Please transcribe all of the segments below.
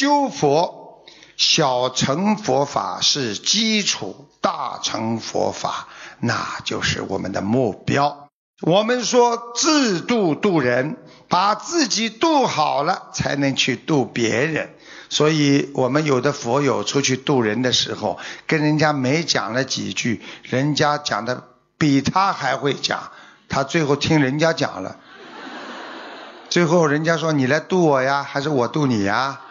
修佛，小乘佛法是基础，大乘佛法那就是我们的目标。我们说自度度人，把自己度好了，才能去度别人。所以我们有的佛友出去度人的时候，跟人家没讲了几句，人家讲的比他还会讲，他最后听人家讲了，最后人家说：“你来度我呀，还是我度你呀？”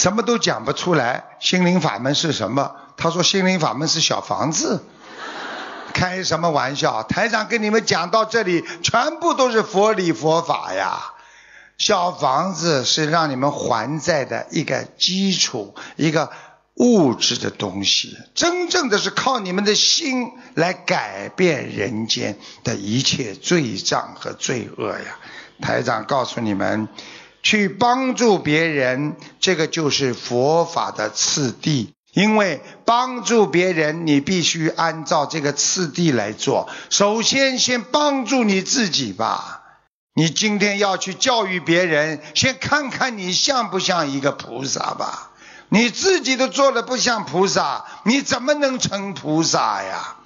什么都讲不出来，心灵法门是什么？他说心灵法门是小房子，开什么玩笑？台长跟你们讲到这里，全部都是佛理佛法呀。小房子是让你们还债的一个基础，一个物质的东西。真正的是靠你们的心来改变人间的一切罪障和罪恶呀。台长告诉你们。去帮助别人，这个就是佛法的次第。因为帮助别人，你必须按照这个次第来做。首先，先帮助你自己吧。你今天要去教育别人，先看看你像不像一个菩萨吧。你自己都做的不像菩萨，你怎么能成菩萨呀？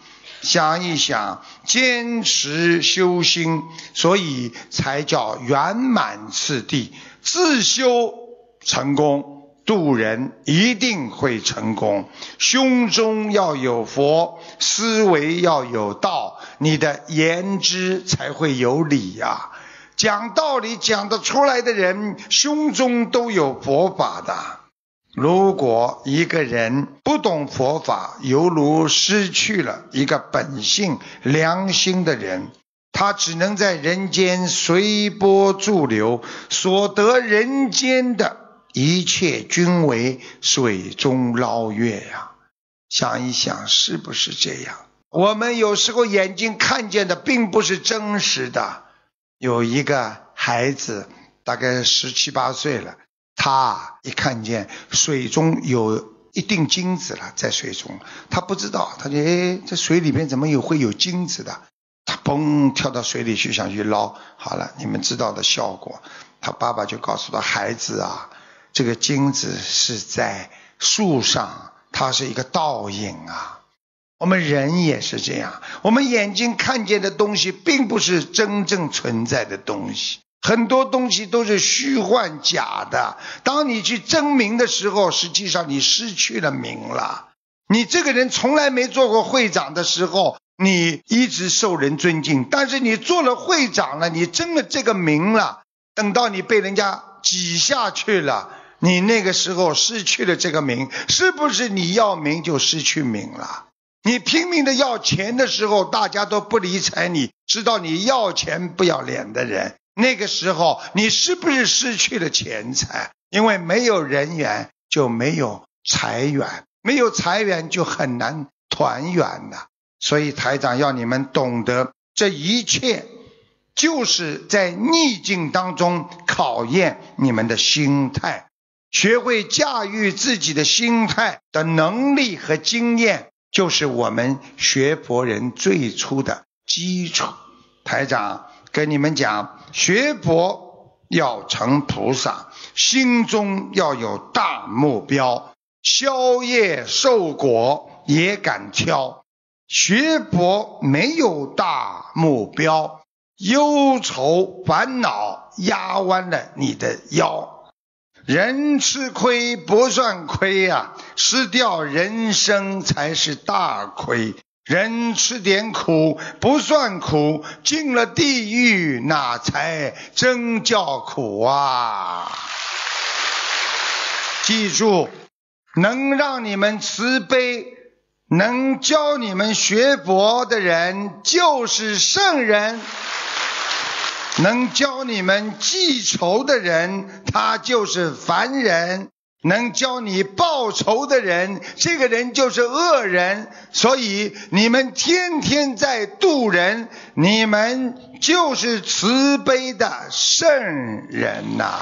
想一想，坚持修心，所以才叫圆满次第。自修成功，度人一定会成功。胸中要有佛，思维要有道，你的言之才会有理呀。讲道理讲得出来的人，胸中都有佛法的。如果一个人不懂佛法，犹如失去了一个本性良心的人。他只能在人间随波逐流，所得人间的一切均为水中捞月呀！想一想，是不是这样？我们有时候眼睛看见的并不是真实的。有一个孩子，大概十七八岁了，他一看见水中有一定金子了，在水中，他不知道，他就哎，这水里面怎么有会有金子的？嘣跳到水里去想去捞，好了，你们知道的效果。他爸爸就告诉他孩子啊，这个金子是在树上，它是一个倒影啊。我们人也是这样，我们眼睛看见的东西并不是真正存在的东西，很多东西都是虚幻假的。当你去争名的时候，实际上你失去了名了。你这个人从来没做过会长的时候。你一直受人尊敬，但是你做了会长了，你争了这个名了。等到你被人家挤下去了，你那个时候失去了这个名，是不是你要名就失去名了？你拼命的要钱的时候，大家都不理睬你，知道你要钱不要脸的人，那个时候你是不是失去了钱财？因为没有人缘，就没有财源，没有财源就很难团圆呐。所以台长要你们懂得，这一切就是在逆境当中考验你们的心态，学会驾驭自己的心态的能力和经验，就是我们学佛人最初的基础。台长跟你们讲，学佛要成菩萨，心中要有大目标，宵夜受果也敢挑。学博没有大目标，忧愁烦恼压弯了你的腰。人吃亏不算亏呀，失掉人生才是大亏。人吃点苦不算苦，进了地狱那才真叫苦啊！记住，能让你们慈悲。能教你们学佛的人，就是圣人；能教你们记仇的人，他就是凡人；能教你报仇的人，这个人就是恶人。所以你们天天在度人，你们就是慈悲的圣人呐。